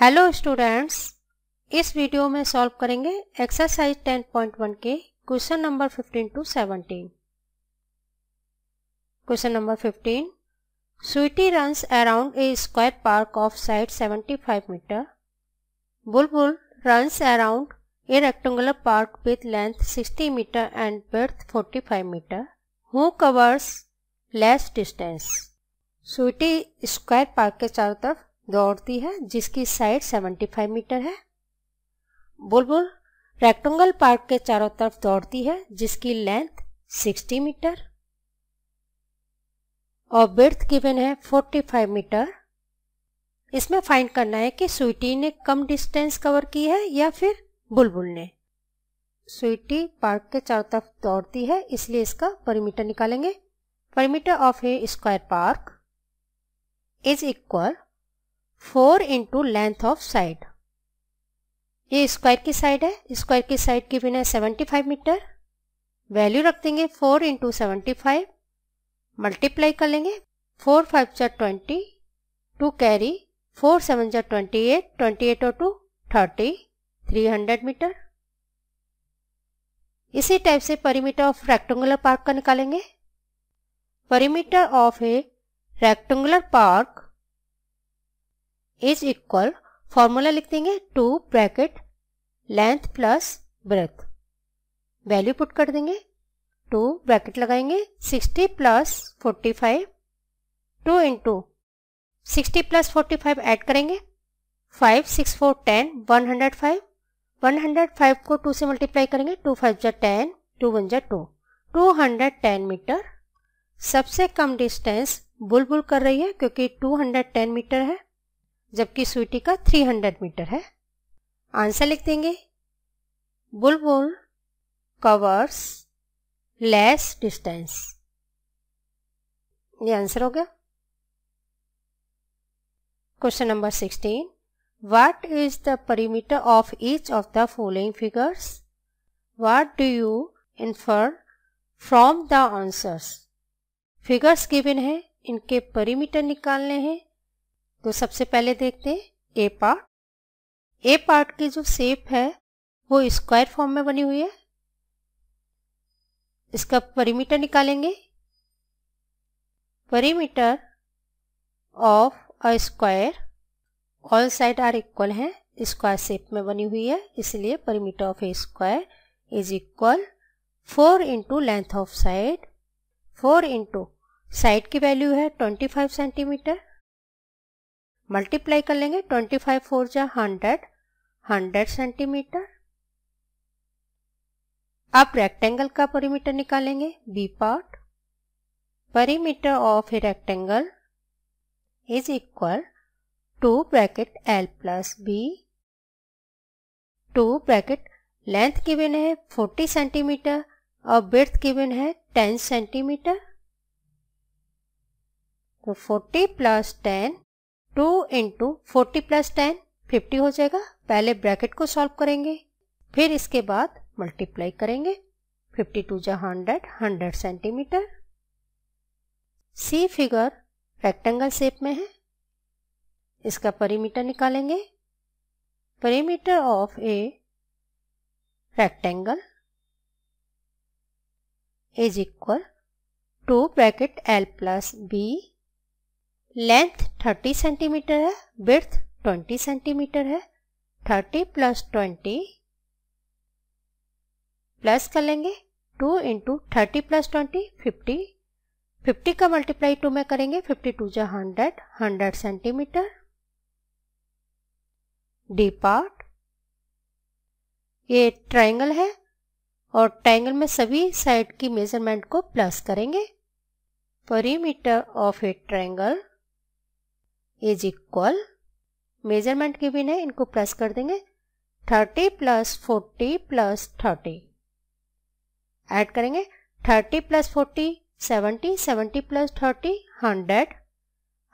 Hello students इस video में solve करेंगे एक्सरसाइज 10.1 के question number 15 to 17 question number 15 Sweety runs around a square park of side 75 metre Bulbul runs around a rectangular park with length 60 metre and breadth 45 metre who covers less distance Sweety square park के चारों तरफ दौड़ती है जिसकी side 75 metre है बुलबुल rectangle park के चारों तरफ दौड़ती है जिसकी लेंथ 60 मीटर और बिर्थ गिवन है 45 मीटर इसमें फाइंड करना है कि स्वीटी ने कम डिस्टेंस कवर की है या फिर बुलबुल ने स्वीटी पार्क के चारों तरफ दौड़ती है इसलिए इसका परिमीटर निकालेंगे perimeter of a square park is equal four into length of side ये स्क्वायर की साइड है स्क्वायर की साइड की बिना सेवेंटी फाइव मीटर वैल्यू रख देंगे four into seventy five multiply कर लेंगे फोर फाइव जार twenty two carry four seven जार ट्वेंटी एट ट्वेंटी एट और two thirty three hundred metre इसी टाइप से परिमीटर ऑफ रेक्टेंगुलर पार्क का निकालेंगे perimeter of A rectangular park is equal formula लिख देंगे two bracket length plus breadth value put कर देंगे टू ब्रैकेट लगाएंगे sixty plus forty five two into sixty plus forty five add करेंगे five six four ten one hundred five one hundred five को two से multiply करेंगे two five जा ten two one जा two two hundred ten metre सबसे कम distance बुलबुल कर रही है क्योंकि टू हंड्रेड टेन मीटर है जबकि स्वीटी का 300 मीटर है आंसर लिख देंगे बुलबुल कवर्स लेस डिस्टेंस ये आंसर हो गया question number 16 what is the perimeter of each of the following figures what do you infer from the answers figures given है इनके परिमीटर निकालने हैं तो सबसे पहले देखते हैं ए पार्ट ए पार्ट की जो शेप है वो स्क्वायर फॉर्म में बनी हुई है इसका परिमीटर निकालेंगे perimeter of a square all side are equal है स्क्वायर शेप में बनी हुई है इसलिए perimeter of a square is equal four into length of side four into side की वैल्यू है ट्वेंटी फाइव सेंटीमीटर मल्टीप्लाई कर लेंगे ट्वेंटी फाइव फोर जा हंड्रेड हंड्रेड सेंटीमीटर अब रेक्टेंगल का परिमीटर निकालेंगे B part perimeter of a rectangle is equal two bracket L plus B two bracket length given है forty centimetre और breadth given है ten centimetre तो forty plus ten two into forty plus ten fifty हो जाएगा पहले bracket को solve करेंगे फिर इसके बाद मल्टीप्लाई करेंगे फिफ्टी टू जा hundred hundred centimetre C figure rectangle shape में है इसका परिमीटर निकालेंगे perimeter of a rectangle is equal two bracket L plus B length 30 centimetre है ब्रथ 20 सेंटीमीटर है 30 प्लस 20 प्लस कर लेंगे 2 into thirty plus twenty fifty fifty का multiply two में करेंगे फिफ्टी टू जो hundred hundred centimetre D part ये triangle है और ट्राइंगल में सभी साइड की मेजरमेंट को प्लस करेंगे perimeter of a triangle is equal measurement की भी नहीं इनको प्लस कर देंगे thirty plus forty plus thirty add करेंगे thirty plus forty seventy seventy plus thirty hundred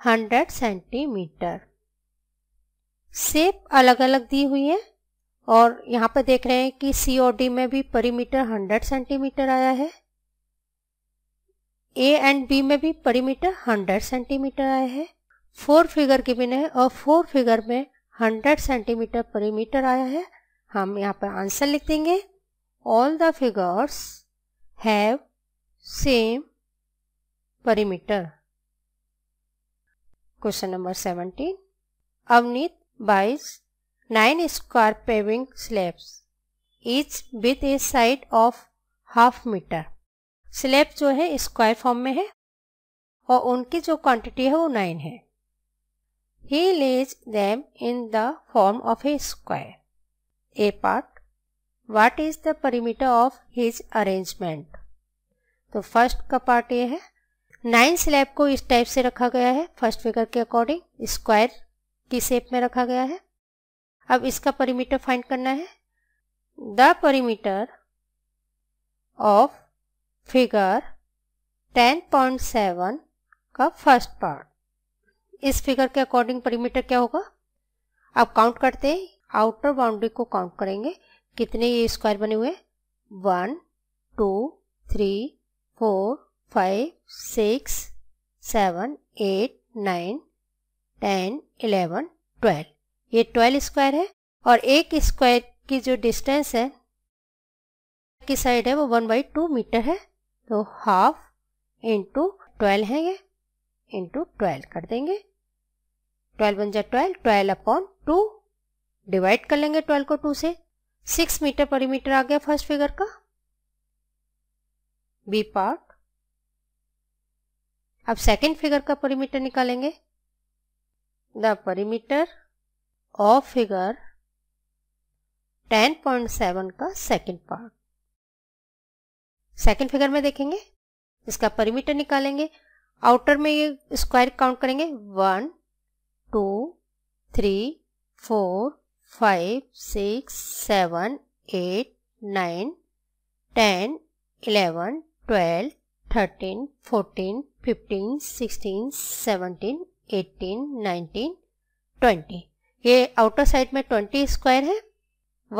hundred centimetre सेप अलग अलग दी हुई है और यहां पर देख रहे हैं कि सी और डी में भी परिमीटर हंड्रेड सेंटीमीटर आया है ए एंड बी में भी परिमीटर हंड्रेड सेंटीमीटर आया है फोर फिगर गिविन है और फोर फिगर में हंड्रेड सेंटीमीटर परिमीटर आया है हम यहाँ पर आंसर लिख देंगे all the figures have same perimeter question number seventeen Avneet buys nine square paving slabs each with a side of half metre slab जो है स्क्वायर फॉर्म में है और उनकी जो क्वांटिटी है वो नाइन है He lays them in the form of a square. A part. What is the perimeter of his arrangement? तो फर्स्ट का पार्ट ये है नाइन स्लैब को इस टाइप से रखा गया है फर्स्ट फिगर के अकॉर्डिंग स्क्वायर की शेप में रखा गया है अब इसका परिमीटर फाइंड करना है द परिमीटर ऑफ फिगर 10.7 का फर्स्ट पार्ट इस फिगर के अकॉर्डिंग परिमीटर क्या होगा अब काउंट करते हैं आउटर बाउंड्री को काउंट करेंगे कितने ये स्क्वायर बने हुए one two three four five six seven eight nine ten eleven twelve ये ट्वेल्व स्क्वायर है और एक स्क्वायर की जो डिस्टेंस है की साइड है वो वन बाई टू मीटर है तो हाफ इंटू ट्वेल्व है ये इंटू ट्वेल्व कर देंगे ट्वेल्व वन जा twelve twelve upon two divide कर लेंगे ट्वेल्व को टू से सिक्स मीटर परिमीटर आ गया फर्स्ट फिगर का बी पार्ट अब सेकेंड फिगर का परिमीटर निकालेंगे द परिमीटर ऑफ फिगर 10.7 का सेकेंड पार्ट सेकेंड फिगर में देखेंगे इसका परिमीटर निकालेंगे आउटर में ये स्क्वायर काउंट करेंगे one two three four five six seven eight nine ten eleven twelve thirteen fourteen fifteen sixteen seventeen eighteen nineteen twenty ये outer side में ट्वेंटी स्क्वायर है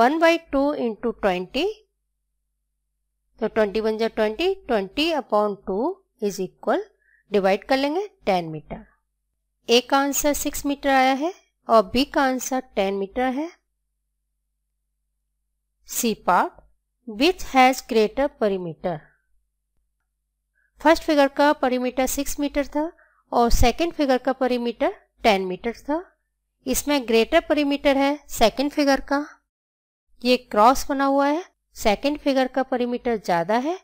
one by two into twenty तो twenty one जो twenty twenty upon two is equal divide कर लेंगे ten metre ए का answer six metre आया है और बी का आंसर टेन मीटर है C part which has greater perimeter first figure का परिमीटर सिक्स मीटर था और सेकेंड फिगर का परिमीटर टेन मीटर था इसमें ग्रेटर परिमीटर है सेकेंड फिगर का ये क्रॉस बना हुआ है सेकेंड फिगर का परिमीटर ज्यादा है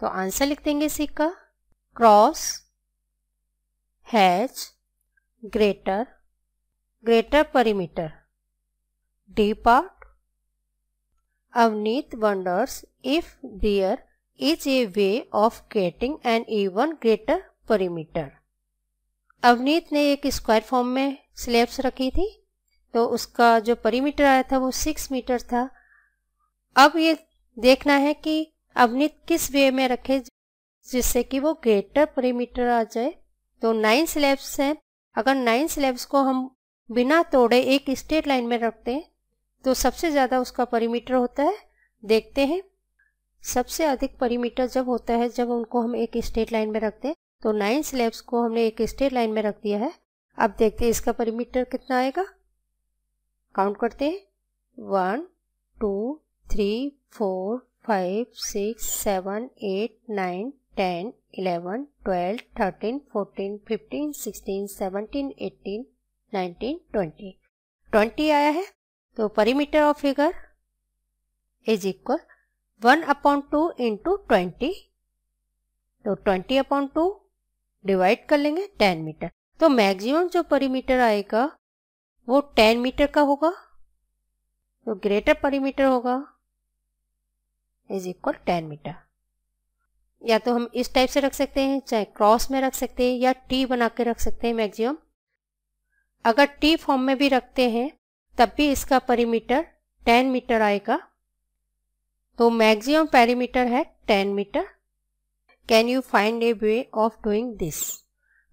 तो आंसर लिख देंगे सी का cross has greater greater perimeter d part avneet wonders if there is a way of getting an even greater perimeter Avneet ने एक स्क्वायर फॉर्म में स्लेब्स रखी थी तो उसका जो परिमीटर आया था वो सिक्स मीटर था अब ये देखना है कि अवनीत किस वे में रखे जिससे कि वो ग्रेटर परिमीटर आ जाए तो नाइन स्लेब्स हैं अगर नाइन स्लैब्स को हम बिना तोड़े एक स्ट्रेट लाइन में रखते हैं तो सबसे ज़्यादा उसका परिमीटर होता है देखते हैं सबसे अधिक परिमीटर जब होता है जब उनको हम एक स्ट्रेट लाइन में रखते हैं तो नाइन स्लैब्स को हमने एक स्ट्रेट लाइन में रख दिया है अब देखते हैं इसका परिमीटर कितना आएगा काउंट करते हैं one two three four five six seven eight nine ten 11, 12, 13, 14, 15, 16, 17, 18, 19, 20. 20 आया है तो perimeter of figure is equal one upon two into twenty तो ट्वेंटी अपॉन टू डिवाइड कर लेंगे टेन मीटर तो मैक्सिमम जो परिमीटर आएगा वो टेन मीटर का होगा तो ग्रेटर परिमीटर होगा इज इक्वल टेन मीटर या तो हम इस टाइप से रख सकते हैं चाहे क्रॉस में रख सकते हैं या टी बना के रख सकते हैं मैक्सिमम अगर टी फॉर्म में भी रखते हैं तब भी इसका परिमीटर 10 मीटर आएगा तो मैक्सिमम पेरीमीटर है 10 metre can you find a way of doing this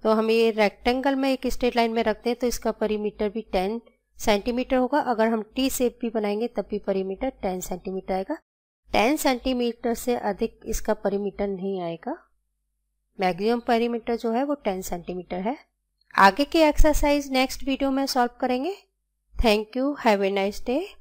तो हम ये रेक्टेंगल में एक स्ट्रेट लाइन में रखते हैं तो इसका परिमीटर भी 10 सेंटीमीटर होगा अगर हम टी सेप भी बनाएंगे तब भी परिमीटर 10 सेंटीमीटर आएगा टेन सेंटीमीटर से अधिक इसका परिमीटर नहीं आएगा मैक्सिमम परिमीटर जो है वो टेन सेंटीमीटर है आगे की एक्सरसाइज नेक्स्ट वीडियो में सॉल्व करेंगे thank you have a nice day